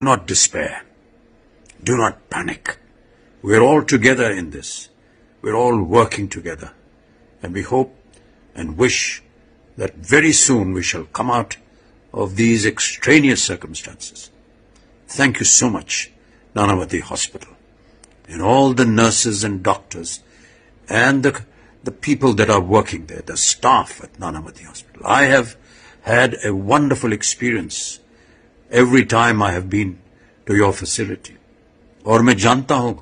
not despair. Do not panic. We're all together in this. We're all working together. And we hope and wish that very soon we shall come out of these extraneous circumstances. Thank you so much, Nanavati Hospital, and all the nurses and doctors and the, the people that are working there, the staff at Nanavati Hospital. I have had a wonderful experience every time I have been to your facility और मैं जानता हूं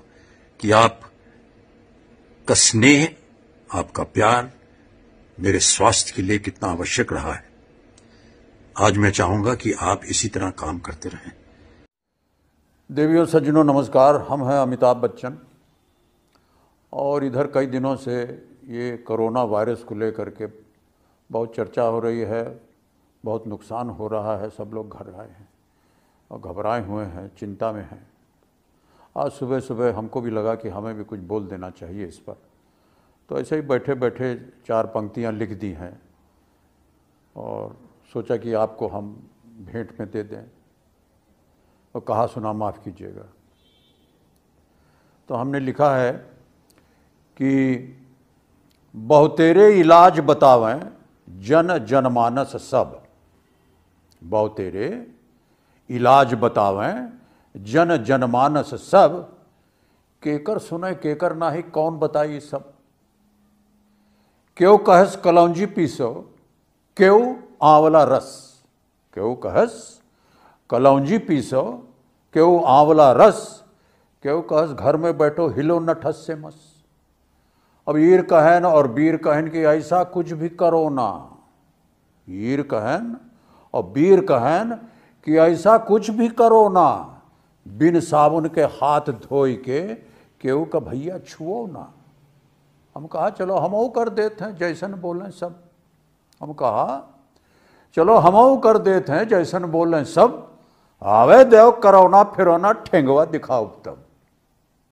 कि आप का स्नेह आपका प्यार मेरे स्वास्थ्य के लिए कितना आवश्यक रहा है आज मैं चाहूंगा कि आप इसी तरह काम करते रहें देवी और सज्जनों नमस्कार हम हैं अमिताभ बच्चन और इधर कई दिनों से ये कोरोना वायरस को लेकर के बहुत चर्चा हो रही है बहुत नुकसान हो रहा है सब लोग घर आए हैं और घबराए हुए हैं चिंता में हैं आज सुबह सुबह हमको भी लगा कि हमें भी कुछ बोल देना चाहिए इस पर तो ऐसे ही बैठे बैठे चार पंक्तियाँ लिख दी हैं और सोचा कि आपको हम भेंट में दे दें और कहा सुना माफ़ कीजिएगा तो हमने लिखा है कि बहुतेरे इलाज बतावें जन जनमानस सब बहुतेरे इलाज बतावें जन जनमानस सब केकर सुने केकर ना ही कौन बताई सब क्यों कहस कलौजी पीसो क्यों आंवला रस क्यों कहस कलौजी पीसो क्यों आंवला रस क्यों कहस घर में बैठो हिलो न ठस से मस अब ईर कहन और बीर कहन कि ऐसा कुछ भी करो ना ईर कहन और बीर कहन कि ऐसा कुछ भी करो ना बिन साबुन के हाथ धोए के केहू का भैया छुओ ना हम कहा चलो हम कर देते हैं जैसन बोलें सब हम कहा चलो हम कर देते हैं जैसन बोलें सब आवे देव करोना फिरोना ठेंगवा दिखाओ तब